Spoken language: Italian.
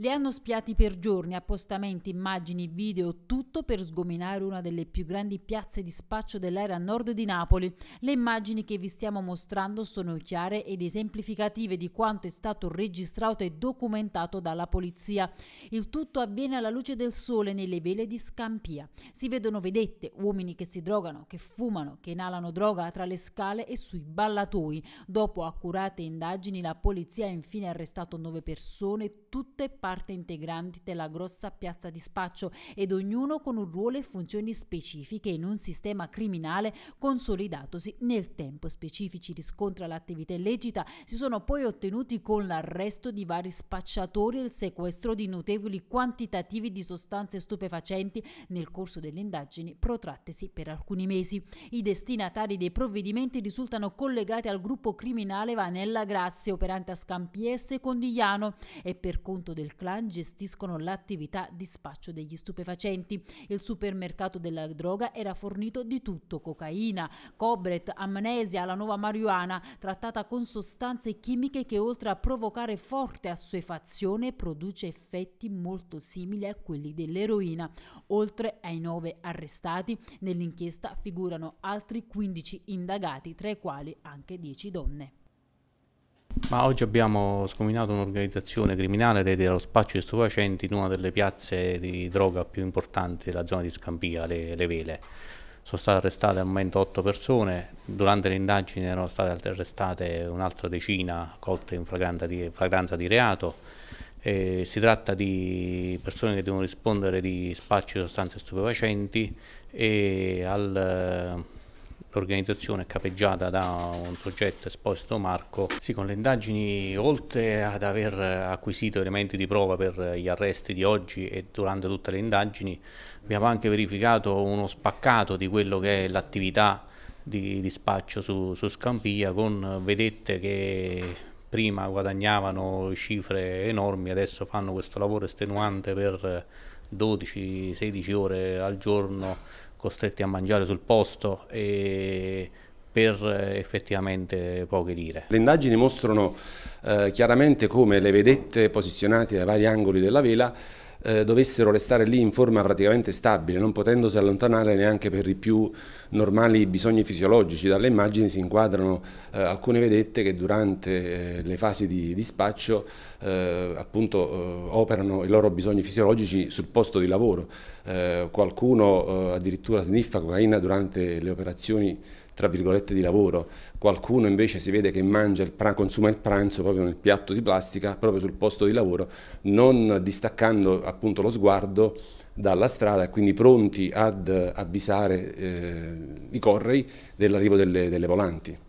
Le hanno spiati per giorni, appostamenti, immagini, video, tutto per sgominare una delle più grandi piazze di spaccio dell'area nord di Napoli. Le immagini che vi stiamo mostrando sono chiare ed esemplificative di quanto è stato registrato e documentato dalla polizia. Il tutto avviene alla luce del sole nelle vele di Scampia. Si vedono vedette, uomini che si drogano, che fumano, che inalano droga tra le scale e sui ballatoi. Dopo accurate indagini la polizia ha infine arrestato nove persone, tutte passate parte integranti della grossa piazza di spaccio ed ognuno con un ruolo e funzioni specifiche in un sistema criminale consolidatosi nel tempo. Specifici riscontri all'attività illecita si sono poi ottenuti con l'arresto di vari spacciatori e il sequestro di notevoli quantitativi di sostanze stupefacenti nel corso delle indagini protrattesi per alcuni mesi. I destinatari dei provvedimenti risultano collegati al gruppo criminale Vanella Grassi, operante a Scampiesse e Condigliano e per conto del clan gestiscono l'attività di spaccio degli stupefacenti. Il supermercato della droga era fornito di tutto, cocaina, cobret, amnesia, la nuova marijuana, trattata con sostanze chimiche che oltre a provocare forte assuefazione produce effetti molto simili a quelli dell'eroina. Oltre ai nove arrestati, nell'inchiesta figurano altri 15 indagati, tra i quali anche 10 donne. Ma oggi abbiamo scominato un'organizzazione criminale ed è dello spaccio di stupefacenti in una delle piazze di droga più importanti della zona di Scampia, le, le Vele. Sono state arrestate al momento otto persone, durante le indagini erano state arrestate un'altra decina colte in fragranza di, fragranza di reato. Eh, si tratta di persone che devono rispondere di spaccio di sostanze stupefacenti e al organizzazione capeggiata da un soggetto esposito Marco. Sì, con le indagini, oltre ad aver acquisito elementi di prova per gli arresti di oggi e durante tutte le indagini, abbiamo anche verificato uno spaccato di quello che è l'attività di, di spaccio su, su Scampia con vedette che prima guadagnavano cifre enormi, adesso fanno questo lavoro estenuante per 12-16 ore al giorno costretti a mangiare sul posto per eh, effettivamente poche lire. Le indagini mostrano eh, chiaramente come le vedette posizionate ai vari angoli della vela eh, dovessero restare lì in forma praticamente stabile, non potendosi allontanare neanche per i più normali bisogni fisiologici. Dalle immagini si inquadrano eh, alcune vedette che durante eh, le fasi di dispaccio eh, appunto, eh, operano i loro bisogni fisiologici sul posto di lavoro. Eh, qualcuno addirittura sniffa cocaina durante le operazioni tra virgolette di lavoro, qualcuno invece si vede che mangia il pranzo, consuma il pranzo proprio nel piatto di plastica, proprio sul posto di lavoro, non distaccando appunto lo sguardo dalla strada e quindi pronti ad avvisare eh, i correi dell'arrivo delle, delle volanti.